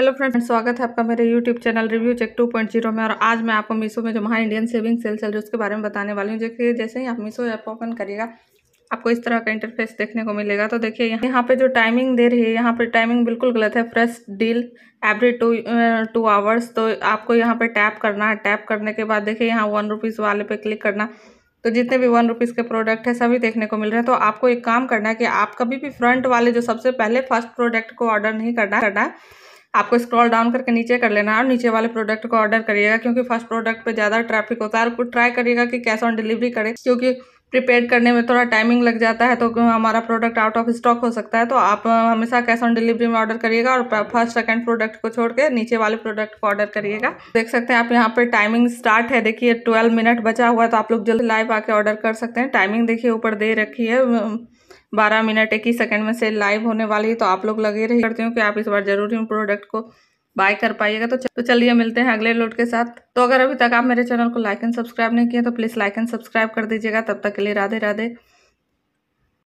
hello friends स्वागत है आपका मेरे यूट्यूब चैनल रिव्यू चेक 2.0 में और आज मैं आपको मीशो में जो महा इंडियन सेविंग सेल चल रही है उसके बारे में बताने वाली हूँ जैसे जैसे ही आप मीशो ऐप ओपन करिएगा आपको इस तरह का इंटरफेस देखने को मिलेगा तो देखिए यहाँ यहाँ पे जो टाइमिंग दे रही है यहाँ पर टाइमिंग बिल्कुल गलत है fresh deal every two two hours तो आपको यहाँ पर टैप करना है टैप करने के बाद देखिए यहाँ वन रुपीज़ वाले पे क्लिक करना तो जितने भी वन रुपीज़ के प्रोडक्ट है सभी देखने को मिल रहे हैं तो आपको एक काम करना है कि आप कभी भी फ्रंट वाले जो सबसे पहले फर्स्ट प्रोडक्ट को ऑर्डर नहीं करना करना आपको स्क्रॉल डाउन करके नीचे कर लेना है और नीचे वाले प्रोडक्ट को ऑर्डर करिएगा क्योंकि फर्स्ट प्रोडक्ट पर ज़्यादा ट्रैफिक होता है और कुछ ट्राई करिएगा कि कैश ऑन डिलीवरी करें क्योंकि प्रिपेयर करने में थोड़ा टाइमिंग लग जाता है तो हमारा प्रोडक्ट आउट ऑफ स्टॉक हो सकता है तो आप हमेशा कैश ऑन डिलीवरी में ऑर्डर करिएगा और फर्स्ट सेकंड प्रोडक्ट को छोड़ के नीचे वाले प्रोडक्ट को ऑर्डर करिएगा देख सकते हैं आप यहाँ पर टाइमिंग स्टार्ट है देखिए ट्वेल्व मिनट बचा हुआ है तो आप लोग जल्द लाइव आके ऑर्डर कर सकते हैं टाइमिंग देखिए ऊपर दे रखी है बारह मिनट इक्कीस सेकेंड में से लाइव होने वाली है तो आप लोग लगे रही करती हूँ कि आप इस बार जरूरी प्रोडक्ट को बाय कर पाइएगा तो तो चलिए मिलते हैं अगले लोड के साथ तो अगर अभी तक आप मेरे चैनल को लाइक एंड सब्सक्राइब नहीं किया तो प्लीज़ लाइक एंड सब्सक्राइब कर दीजिएगा तब तक के लिए राधे राधे